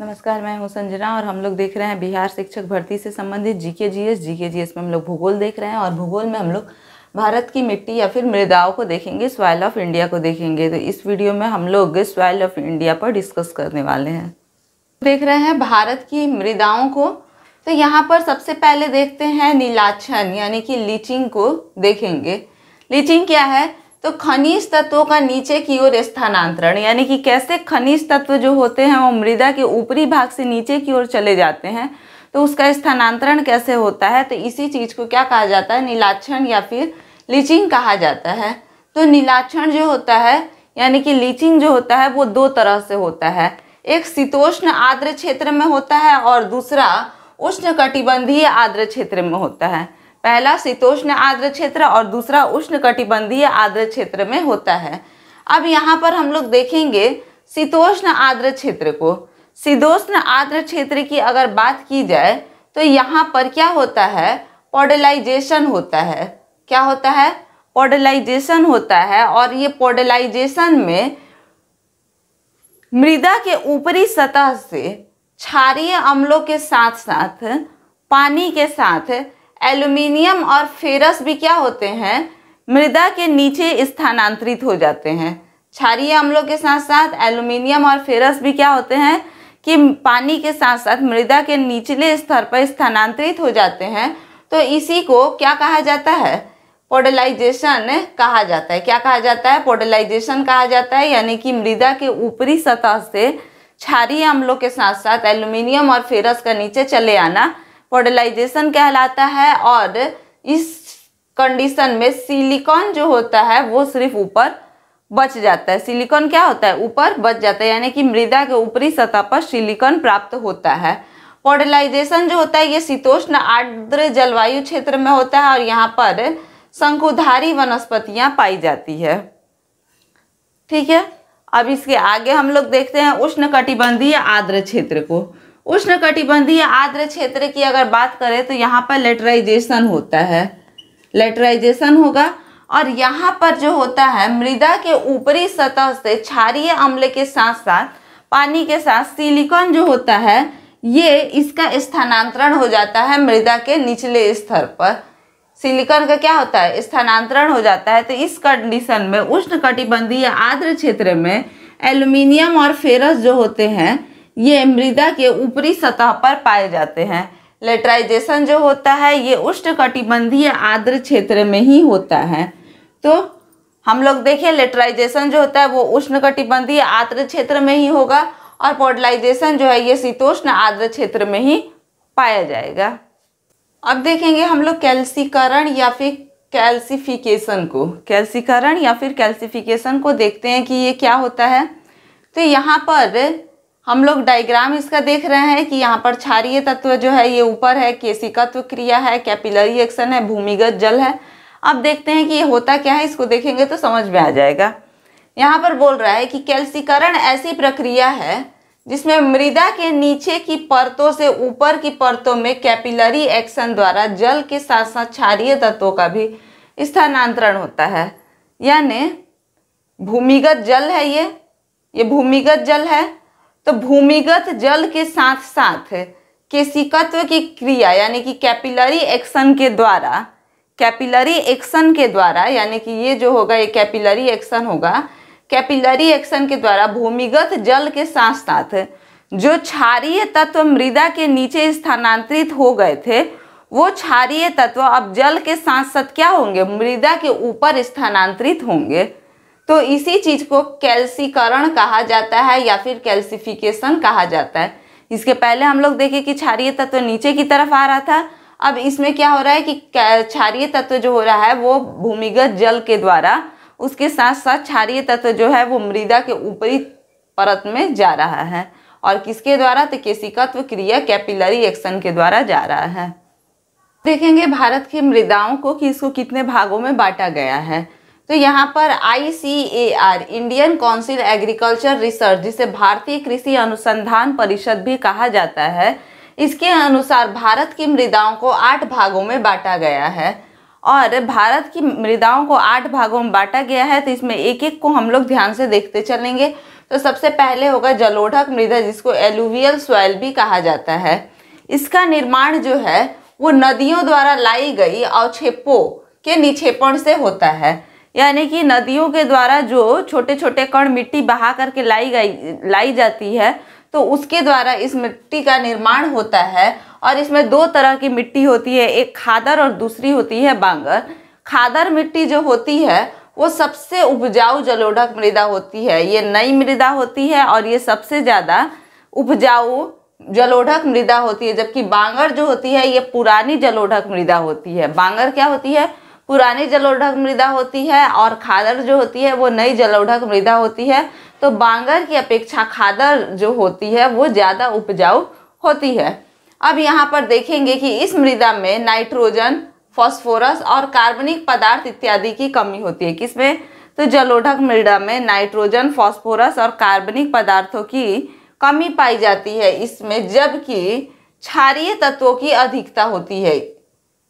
नमस्कार मैं हूं संजना और हम लोग देख रहे हैं बिहार शिक्षक भर्ती से संबंधित जीके जीएस जीके जीएस में हम लोग भूगोल देख रहे हैं और भूगोल में हम लोग भारत की मिट्टी या फिर मृदाओं को देखेंगे स्वाइल ऑफ इंडिया को देखेंगे तो इस वीडियो में हम लोग स्वाइल ऑफ इंडिया पर डिस्कस करने वाले हैं देख रहे हैं भारत की मृदाओं को तो यहाँ पर सबसे पहले देखते हैं नीलाक्षण यानी कि लीचिंग को देखेंगे लीचिंग क्या है तो खनिज तत्वों का नीचे की ओर स्थानांतरण यानी कि कैसे खनिज तत्व जो होते हैं वो मृदा के ऊपरी भाग से नीचे की ओर चले जाते हैं तो उसका स्थानांतरण कैसे होता है तो इसी चीज़ को क्या कहा जाता है नीलाक्षण या फिर लीचिंग कहा जाता है तो नीलाक्षण जो होता है यानी कि लीचिंग जो होता है वो दो तरह से होता है एक शीतोष्ण आर्द्र क्षेत्र में होता है और दूसरा उष्ण कटिबंधीय आर्द्र क्षेत्र में होता है पहला शीतोष्ण आर्द्र क्षेत्र और दूसरा उष्ण कटिबंधीय आर्द्र क्षेत्र में होता है अब यहाँ पर हम लोग देखेंगे शीतोष्ण आर्द्र क्षेत्र को शीतोष्ण आर्द्र क्षेत्र की अगर बात की जाए तो यहाँ पर क्या होता है पोडलाइजेशन होता है क्या होता है पोडलाइजेशन होता है और ये पोडलाइजेशन में मृदा के ऊपरी सतह से क्षारीय अम्लों के साथ साथ पानी के साथ एल्यूमिनियम और फेरस भी क्या होते हैं मृदा के नीचे स्थानांतरित हो जाते हैं क्षारीय अम्लों के साथ साथ एल्यूमिनियम और फेरस भी क्या होते हैं कि पानी के साथ साथ मृदा के निचले स्तर पर स्थानांतरित हो जाते हैं तो इसी को क्या कहा जाता है पोडलाइजेशन कहा जाता है क्या कहा जाता है पोडलाइजेशन कहा जाता है यानी कि मृदा के ऊपरी सतह से क्षारीय अम्लों के साथ साथ एल्यूमिनियम और फेरस का नीचे चले आना पोडलाइजेशन कहलाता है और इस कंडीशन में सिलिकॉन जो होता है वो सिर्फ ऊपर बच जाता है सिलिकॉन क्या होता है ऊपर बच जाता है यानी कि मृदा के ऊपरी सतह पर सिलिकॉन प्राप्त होता है पोडलाइजेशन जो होता है ये शीतोष्ण आर्द्र जलवायु क्षेत्र में होता है और यहाँ पर शंकुधारी वनस्पतियाँ पाई जाती है ठीक है अब इसके आगे हम लोग देखते हैं उष्ण कटिबंधीय आर्द्र क्षेत्र को उष्णकटिबंधीय आर्द्र क्षेत्र की अगर बात करें तो यहाँ पर लेटराइजेशन होता है लेटराइजेशन होगा और यहाँ पर जो होता है मृदा के ऊपरी सतह से क्षारीय अम्ल के साथ साथ पानी के साथ सिलिकॉन जो होता है ये इसका स्थानांतरण हो जाता है मृदा के निचले स्तर पर सिलिकॉन का क्या होता है स्थानांतरण हो जाता है तो इस कंडीशन में उष्ण कटिबंधीय आर्द्र क्षेत्र में एल्यूमिनियम और फेरस जो होते हैं ये मृदा के ऊपरी सतह पर पाए जाते हैं लेटराइजेशन जो होता है ये उष्णकटिबंधीय आर्द्र क्षेत्र में ही होता है तो हम लोग देखें लेटराइजेशन जो होता है वो उष्णकटिबंधीय आर्द्र क्षेत्र में ही होगा और पोडलाइजेशन जो है ये शीतोष्ण आर्द्र क्षेत्र में ही पाया जाएगा अब देखेंगे हम लोग कैल्सीकरण या फिर कैल्सिफिकेशन को कैल्सीकरण या फिर कैल्सिफिकेशन को देखते हैं कि ये क्या होता है तो यहाँ पर हम लोग डायग्राम इसका देख रहे हैं कि यहाँ पर क्षारीय तत्व जो है ये ऊपर है केसिकत्व क्रिया है कैपिलरी एक्शन है भूमिगत जल है अब देखते हैं कि ये होता क्या है इसको देखेंगे तो समझ में आ जाएगा यहाँ पर बोल रहा है कि कैल्सिकरण ऐसी प्रक्रिया है जिसमें मृदा के नीचे की परतों से ऊपर की परतों में कैपिलरी एक्शन द्वारा जल के साथ साथ क्षारीय तत्वों का भी स्थानांतरण होता है यानी भूमिगत जल है ये ये भूमिगत जल है तो भूमिगत जल के साथ साथ केसिकत्व की क्रिया यानी कि कैपिलरी एक्शन के द्वारा कैपिलरी एक्शन के द्वारा यानी कि ये जो होगा ये कैपिलरी एक्शन होगा कैपिलरी एक्शन के द्वारा भूमिगत जल के साथ साथ जो क्षारीय तत्व मृदा के नीचे स्थानांतरित हो गए थे वो क्षारीय तत्व अब जल के साथ साथ क्या होंगे मृदा के ऊपर स्थानांतरित होंगे तो इसी चीज को कैल्सीकरण कहा जाता है या फिर कैल्सिफिकेशन कहा जाता है इसके पहले हम लोग देखे कि क्षारीय तत्व नीचे की तरफ आ रहा था अब इसमें क्या हो रहा है कि क्षारीय तत्व जो हो रहा है वो भूमिगत जल के द्वारा उसके साथ साथ क्षारिय तत्व जो है वो मृदा के ऊपरी परत में जा रहा है और किसके द्वारा तो केशिकत्व क्रिया कैपिलरी एक्शन के द्वारा जा रहा है देखेंगे भारत की मृदाओं को कि इसको कितने भागों में बांटा गया है तो यहाँ पर I C A R Indian council agriculture research जिसे भारतीय कृषि अनुसंधान परिषद भी कहा जाता है इसके अनुसार भारत की मृदाओं को आठ भागों में बांटा गया है और भारत की मृदाओं को आठ भागों में बांटा गया है तो इसमें एक एक को हम लोग ध्यान से देखते चलेंगे तो सबसे पहले होगा जलोढ़क मृदा जिसको एलुवियल सॉइल भी कहा जाता है इसका निर्माण जो है वो नदियों द्वारा लाई गई अवक्षेपों के निक्षेपण से होता है यानी कि नदियों के द्वारा जो छोटे छोटे कण मिट्टी बहा करके लाई गई लाई जाती है तो उसके द्वारा इस मिट्टी का निर्माण होता है और इसमें दो तरह की मिट्टी होती है एक खादर और दूसरी होती है बांगर खादर मिट्टी जो होती है वो सबसे उपजाऊ जलोढ़क मृदा होती है ये नई मृदा होती है और ये सबसे ज़्यादा उपजाऊ जलोढ़क मृदा होती है जबकि बांगर जो होती है ये पुरानी जलोढ़क मृदा होती है बांगर क्या होती है पुरानी जलोढ़ मृदा होती है और खादर जो होती है वो नई जलोढ़ मृदा होती है तो बांगर की अपेक्षा खादर जो होती है वो ज़्यादा उपजाऊ होती है अब यहाँ पर देखेंगे कि इस मृदा में नाइट्रोजन फॉस्फोरस और कार्बनिक पदार्थ इत्यादि की कमी होती है किसमें तो जलोढ़ मृदा में नाइट्रोजन फॉस्फोरस और कार्बनिक पदार्थों की कमी पाई जाती है इसमें जबकि क्षारीय तत्वों की अधिकता होती है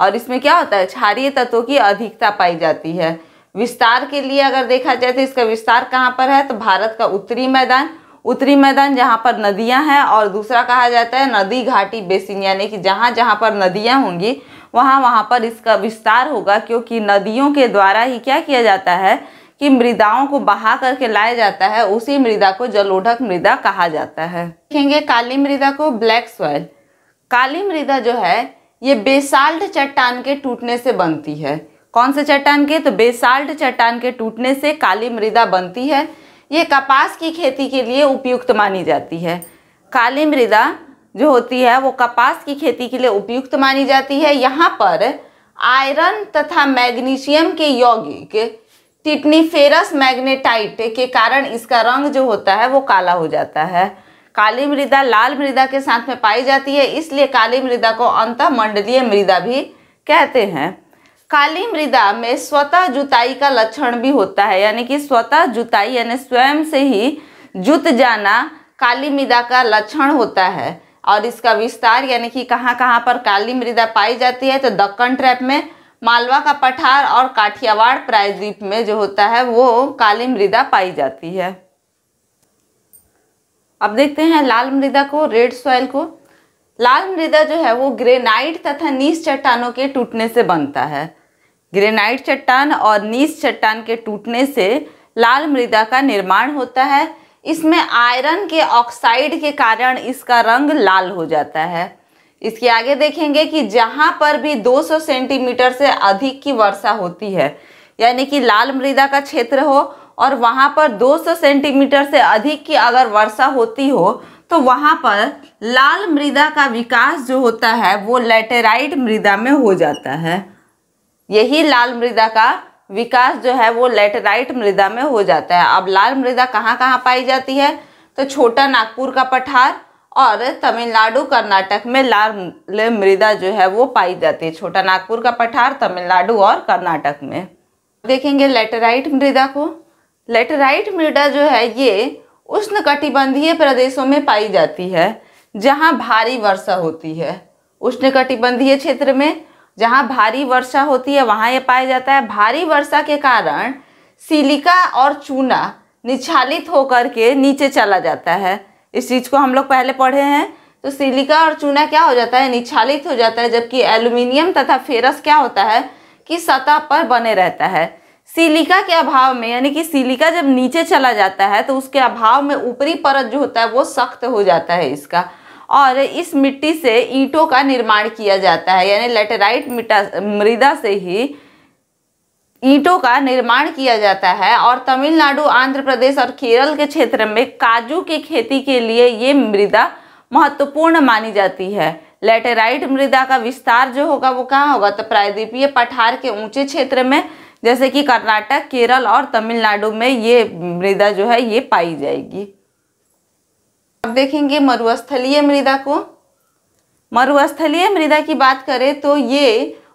और इसमें क्या होता है क्षारीय तत्वों की अधिकता पाई जाती है विस्तार के लिए अगर देखा जाए तो इसका विस्तार कहाँ पर है तो भारत का उत्तरी मैदान उत्तरी मैदान जहाँ पर नदियाँ हैं और दूसरा कहा जाता है नदी घाटी बेसिन यानी कि जहाँ जहाँ पर नदियाँ होंगी वहाँ वहाँ पर इसका विस्तार होगा क्योंकि नदियों के द्वारा ही क्या किया जाता है कि मृदाओं को बहा करके लाया जाता है उसी मृदा को जलोढ़क मृदा कहा जाता है देखेंगे काली मृदा को ब्लैक सॉइल काली मृदा जो है ये बेसाल्ट चट्टान के टूटने से बनती है कौन से चट्टान के तो बेसाल्ट चट्टान के टूटने से काली मृदा बनती है ये कपास की खेती के लिए उपयुक्त मानी जाती है काली मृदा जो होती है वो कपास की खेती के लिए उपयुक्त मानी जाती है यहाँ पर आयरन तथा मैग्नीशियम के यौगिक टिटनीफेरस मैग्नेटाइट के कारण इसका रंग जो होता है वो काला हो जाता है काली मृदा लाल मृदा के साथ में पाई जाती है इसलिए काली मृदा को अंत मंडलीय मृदा भी कहते हैं काली मृदा में स्वतः जुताई का लक्षण भी होता है यानी कि स्वतः जुताई यानी स्वयं से ही जुत जाना काली मृदा का लक्षण होता है और इसका विस्तार यानी कि कहाँ कहाँ पर काली मृदा पाई जाती है तो दक्कन ट्रैप में मालवा का पठार और काठियावाड़ प्रायद्वीप में जो होता है वो काली मृदा पाई जाती है अब देखते हैं लाल मृदा को रेड सॉइल को लाल मृदा जो है वो ग्रेनाइट तथा नीस चट्टानों के टूटने से बनता है ग्रेनाइट चट्टान और नीस चट्टान के टूटने से लाल मृदा का निर्माण होता है इसमें आयरन के ऑक्साइड के कारण इसका रंग लाल हो जाता है इसके आगे देखेंगे कि जहाँ पर भी 200 सेंटीमीटर से अधिक की वर्षा होती है यानी कि लाल मृदा का क्षेत्र हो और वहाँ पर 200 सेंटीमीटर से अधिक की अगर वर्षा होती हो तो वहाँ पर लाल मृदा का विकास जो होता है वो लेटेराइट मृदा में हो जाता है यही लाल मृदा का विकास जो है वो लेटेराइट मृदा में हो जाता है अब लाल मृदा कहाँ कहाँ पाई जाती है तो छोटा नागपुर का पठार और तमिलनाडु कर्नाटक में लाल मृदा जो है वो पाई जाती है छोटा नागपुर का पठार तमिलनाडु और कर्नाटक में देखेंगे लेटेराइट मृदा को लेटराइट मृदा जो है ये उष्ण कटिबंधीय प्रदेशों में पाई जाती है जहाँ भारी वर्षा होती है उष्ण कटिबंधीय क्षेत्र में जहाँ भारी वर्षा होती है वहाँ ये पाया जाता है भारी वर्षा के कारण सिलिका और चूना निछालित होकर के नीचे चला जाता है इस चीज़ को हम लोग पहले पढ़े हैं तो सिलिका और चूना क्या हो जाता है निछालित हो जाता है जबकि एल्यूमिनियम तथा फेरस क्या होता है कि सतह पर बने रहता है सिलिका के अभाव में यानी कि सिलिका जब नीचे चला जाता है तो उसके अभाव में ऊपरी परत जो होता है वो सख्त हो जाता है इसका और इस मिट्टी से ईंटों का निर्माण किया जाता है यानी लेटेराइट मिटा मृदा से ही ईंटों का निर्माण किया जाता है और तमिलनाडु आंध्र प्रदेश और केरल के क्षेत्र में काजू की खेती के लिए ये मृदा महत्वपूर्ण मानी जाती है लेटेराइट मृदा का विस्तार जो होगा वो कहाँ होगा तो प्रायद्वीपीय पठार के ऊंचे क्षेत्र में जैसे कि कर्नाटक केरल और तमिलनाडु में ये मृदा जो है ये पाई जाएगी अब देखेंगे मरुस्थलीय मृदा को मरुस्थलीय मृदा की बात करें तो ये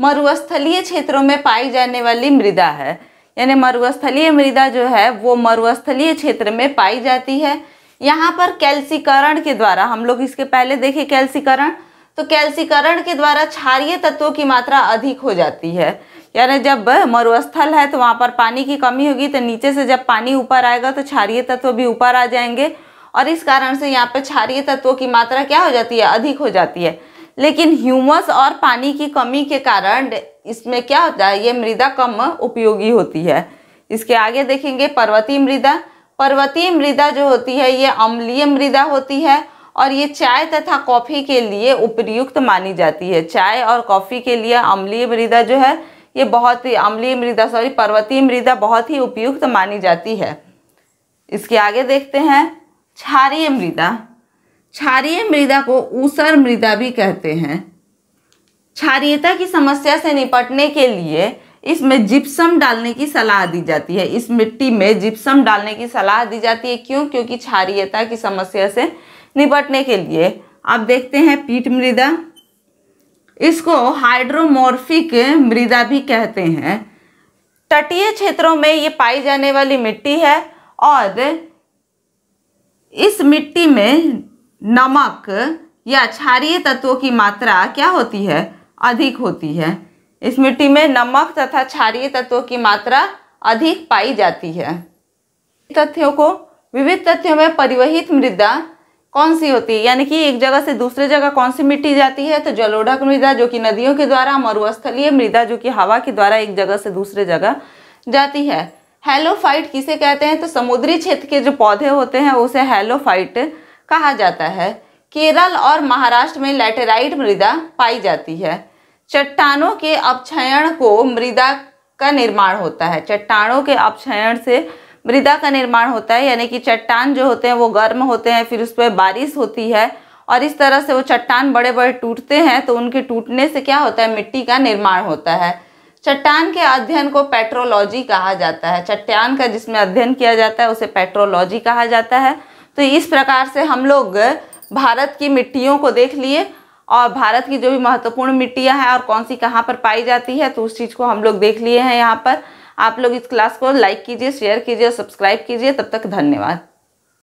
मरुस्थलीय क्षेत्रों में पाई जाने वाली मृदा है यानी मरुस्थलीय मृदा जो है वो मरुस्थलीय क्षेत्र में पाई जाती है यहाँ पर कैल्सीकरण के द्वारा हम लोग इसके पहले देखे कैल्सीकरण तो कैल्सीकरण के द्वारा क्षारीय तत्वों की मात्रा अधिक हो जाती है यानी जब मरुस्थल है तो वहाँ पर पानी की कमी होगी तो नीचे से जब पानी ऊपर आएगा तो क्षारीय तत्व भी ऊपर आ जाएंगे और इस कारण से यहाँ पर क्षारीय तत्वों की मात्रा क्या हो जाती है अधिक हो जाती है लेकिन ह्यूमस और पानी की कमी के कारण इसमें क्या होता है ये मृदा कम उपयोगी होती है इसके आगे देखेंगे पर्वतीय मृदा पर्वतीय मृदा जो होती है ये अम्लीय मृदा होती है और ये चाय तथा कॉफ़ी के लिए उपयुक्त मानी जाती है चाय और कॉफ़ी के लिए अम्लीय मृदा जो है ये बहुत ही अम्लीय मृदा सॉरी पर्वतीय मृदा बहुत ही उपयुक्त तो मानी जाती है इसके आगे देखते हैं क्षारीय मृदा क्षारीय मृदा को ऊसर मृदा भी कहते हैं क्षारीयता की समस्या से निपटने के लिए इसमें जिप्सम डालने की सलाह दी जाती है इस मिट्टी में जिप्सम डालने की सलाह दी जाती है क्यों क्योंकि क्षारीयता की समस्या से निपटने के लिए आप देखते हैं पीठ मृदा इसको हाइड्रोमोर्फिक मृदा भी कहते हैं तटीय क्षेत्रों में ये पाई जाने वाली मिट्टी है और इस मिट्टी में नमक या क्षारीय तत्वों की मात्रा क्या होती है अधिक होती है इस मिट्टी में नमक तथा क्षारीय तत्वों की मात्रा अधिक पाई जाती है तथ्यों को विविध तथ्यों में परिवहित मृदा कौन सी होती है यानी कि एक जगह से दूसरे जगह कौन सी मिट्टी जाती है तो जलोढ़क मृदा जो कि नदियों के द्वारा मरुस्थलीय मृदा जो कि हवा के द्वारा एक जगह से दूसरे जगह जाती है हेलोफाइट किसे कहते हैं तो समुद्री क्षेत्र के जो पौधे होते हैं उसे हेलोफाइट कहा जाता है केरल और महाराष्ट्र में लैटेराइट मृदा पाई जाती है चट्टानों के अपक्षयण को मृदा का निर्माण होता है चट्टानों के अपक्षयण से मृदा का निर्माण होता है यानी कि चट्टान जो होते हैं वो गर्म होते हैं फिर उस पर बारिश होती है और इस तरह से वो चट्टान बड़े बड़े टूटते हैं तो उनके टूटने से क्या होता है मिट्टी का निर्माण होता है चट्टान के अध्ययन को पेट्रोलॉजी कहा जाता है चट्टान का जिसमें अध्ययन किया जाता है उसे पेट्रोलॉजी कहा जाता है तो इस प्रकार से हम लोग भारत की मिट्टियों को देख लिए और भारत की जो भी महत्वपूर्ण मिट्टियाँ हैं और कौन सी कहाँ पर पाई जाती है तो उस चीज़ को हम लोग देख लिए हैं यहाँ पर आप लोग इस क्लास को लाइक कीजिए शेयर कीजिए और सब्सक्राइब कीजिए तब तक धन्यवाद